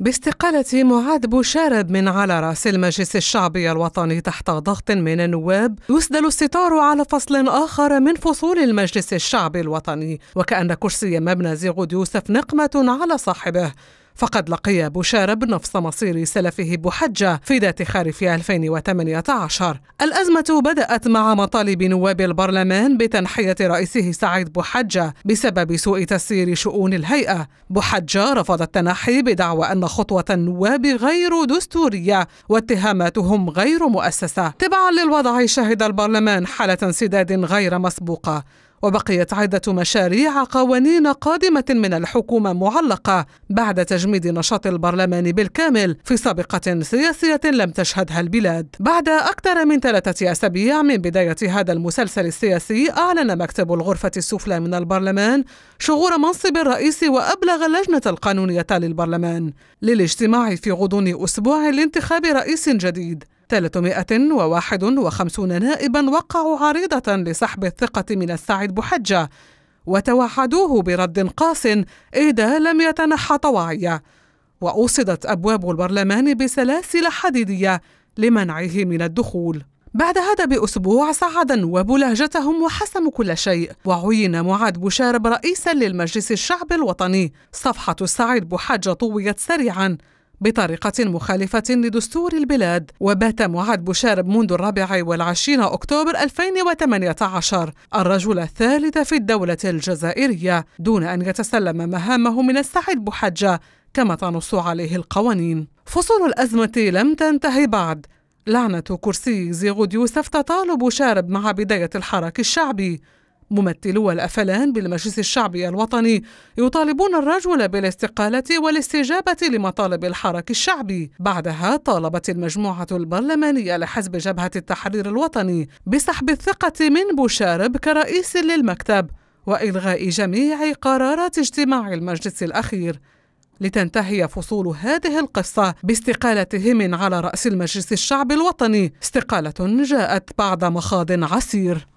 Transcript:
باستقالة معاذ بوشارب من على رأس المجلس الشعبي الوطني تحت ضغط من النواب يسدل الستار على فصل آخر من فصول المجلس الشعبي الوطني وكأن كرسي مبنى زيغود يوسف نقمة على صاحبه فقد لقي بوشارب بنفس مصير سلفه بحجة في ذات خريف 2018 الأزمة بدأت مع مطالب نواب البرلمان بتنحية رئيسه سعيد بحجة بسبب سوء تسيير شؤون الهيئة بحجة رفض التنحي بدعوى أن خطوة النواب غير دستورية واتهاماتهم غير مؤسسة تبعا للوضع شهد البرلمان حالة انسداد غير مسبوقة وبقيت عدة مشاريع قوانين قادمة من الحكومة معلقة بعد تجميد نشاط البرلمان بالكامل في سابقة سياسية لم تشهدها البلاد بعد أكثر من ثلاثة أسابيع من بداية هذا المسلسل السياسي أعلن مكتب الغرفة السفلى من البرلمان شغور منصب الرئيس وأبلغ اللجنة القانونية للبرلمان للاجتماع في غضون أسبوع لانتخاب رئيس جديد 351 نائبا وقعوا عريضة لسحب الثقة من السعد بحجة وتوعدوه برد قاس إذا لم يتنحى طواعية وأوصدت أبواب البرلمان بسلاسل حديدية لمنعه من الدخول بعد هذا بأسبوع صعد النواب لهجتهم وحسموا كل شيء وعين معاد بشارب رئيسا للمجلس الشعب الوطني صفحة السعيد بحجة طويت سريعا بطريقة مخالفة لدستور البلاد وبات معاد بوشارب منذ الرابع والعشرين أكتوبر 2018 الرجل الثالث في الدولة الجزائرية دون أن يتسلم مهامه من السعيد بحجة كما تنص عليه القوانين فصول الأزمة لم تنتهي بعد لعنة كرسي زيغود يوسف تطال بوشارب مع بداية الحراك الشعبي ممثلو الأفلان بالمجلس الشعبي الوطني يطالبون الرجل بالاستقالة والاستجابة لمطالب الحراك الشعبي بعدها طالبت المجموعة البرلمانية لحزب جبهة التحرير الوطني بسحب الثقة من بوشارب كرئيس للمكتب وإلغاء جميع قرارات اجتماع المجلس الأخير لتنتهي فصول هذه القصة باستقالته من على رأس المجلس الشعبي الوطني استقالة جاءت بعد مخاض عسير